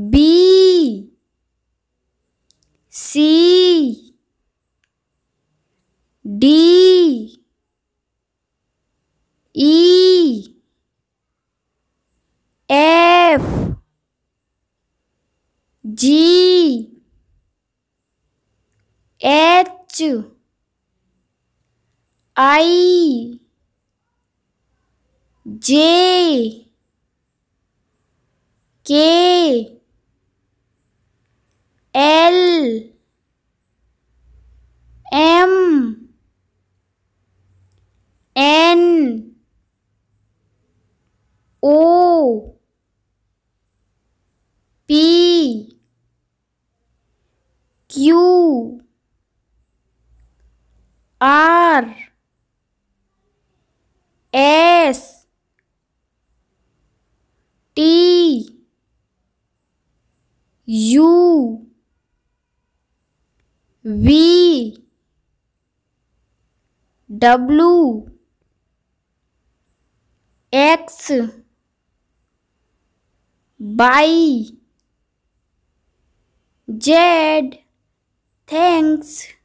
B C D E F G H I J K L M N O P Q R S T U V W X Thanks.